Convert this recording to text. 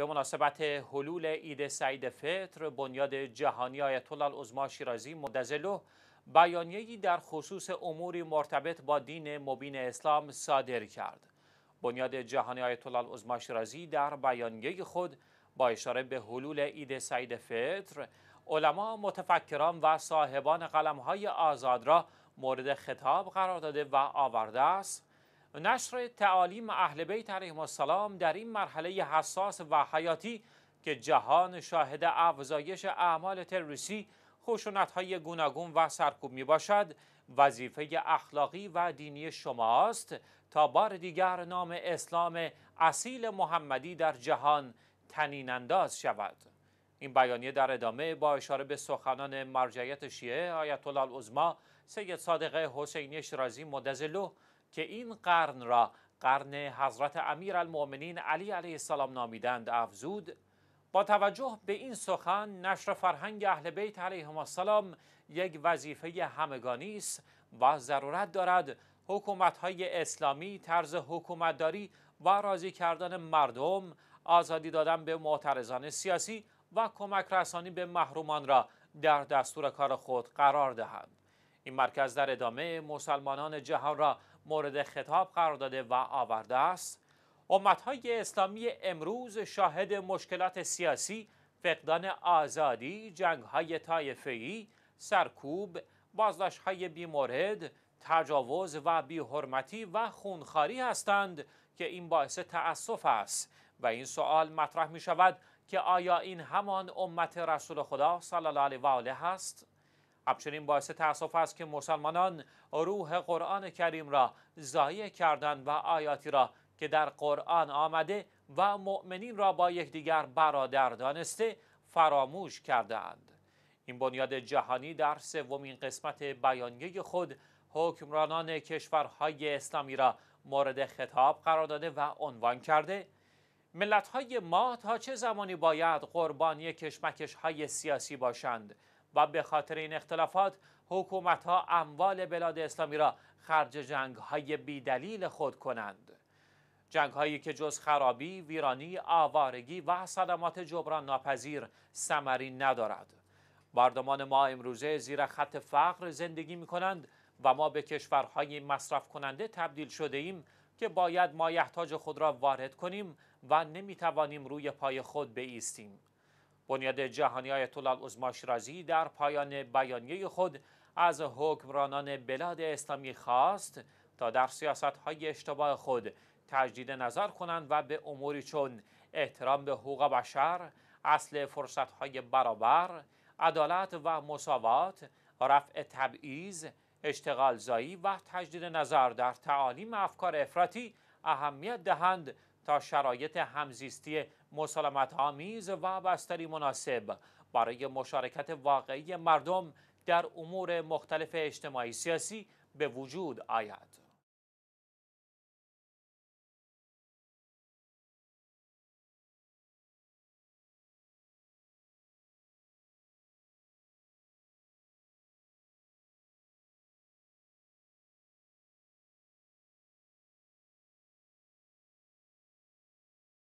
به مناسبت حلول عید سعید فطر بنیاد جهانی آیت الله العظما شیرازی مدزلو بیانیه‌ای در خصوص اموری مرتبط با دین مبین اسلام صادر کرد. بنیاد جهانی آیت الله العظما شیرازی در بیانیه خود با اشاره به حلول عید سعید فطر علما، متفکران و صاحبان قلمهای آزاد را مورد خطاب قرار داده و آورده است نشر تعالیم اهل بیت علیهم السلام در این مرحله حساس و حیاتی که جهان شاهد افزایش اعمال تروریستی های گوناگون و سرکوب می باشد وظیفه اخلاقی و دینی شماست تا بار دیگر نام اسلام اصیل محمدی در جهان تنین انداز شود این بیانیه در ادامه با اشاره به سخنان مرجعیت شیعه آیت الله العظما سید صادق حسینی شیرازی مدظله که این قرن را قرن حضرت امیر المؤمنین علی علیه السلام نامیدند افزود با توجه به این سخن نشر فرهنگ اهل بیت علیهم السلام یک وظیفه همگانی است و ضرورت دارد حکومت های اسلامی طرز حکومتداری و راضی کردن مردم آزادی دادن به معترضان سیاسی و کمک رسانی به محرومان را در دستور کار خود قرار دهند. این مرکز در ادامه مسلمانان جهان را مورد خطاب قرار داده و آورده است امتهای اسلامی امروز شاهد مشکلات سیاسی فقدان آزادی، جنگهای طایفهای سرکوب، بازداشتهای بیمورد، تجاوز و بیحرمتی و خونخاری هستند که این باعث تأسف است و این سوال مطرح می شود که آیا این همان امت رسول خدا صلی الله علیه و آله هست؟ همچنین باعث تأسف است که مسلمانان روح قرآن کریم را ضایع کردند و آیاتی را که در قرآن آمده و مؤمنین را با یکدیگر برادر دانسته فراموش کردند این بنیاد جهانی در سومین قسمت بیانیه خود حکمرانان کشورهای اسلامی را مورد خطاب قرار داده و عنوان کرده ملت ما تا چه زمانی باید قربانی کشمکش های سیاسی باشند و به خاطر این اختلافات حکومت ها اموال بلاد اسلامی را خرج جنگ های بیدلیل خود کنند جنگ هایی که جز خرابی، ویرانی، آوارگی و صدمات جبران ناپذیر سمری ندارد مردمان ما امروزه زیر خط فقر زندگی می کنند و ما به کشورهای مصرف کننده تبدیل شده ایم که باید مایحتاج خود را وارد کنیم و نمی توانیم روی پای خود بایستیم. بنیاد جهانی آیت الله عظما شیرازی در پایان بیانیه خود از حکمرانان بلاد اسلامی خواست تا در سیاست های اشتباه خود تجدید نظر کنند و به اموری چون احترام به حقوق بشر، اصل فرصت های برابر، عدالت و مساوات، رفع تبعیض، اشتغال زایی و تجدید نظر در تعالیم افکار افراطی اهمیت دهند تا شرایط همزیستی مسالمت آمیز و بستری مناسب برای مشارکت واقعی مردم در امور مختلف اجتماعی سیاسی به وجود آید.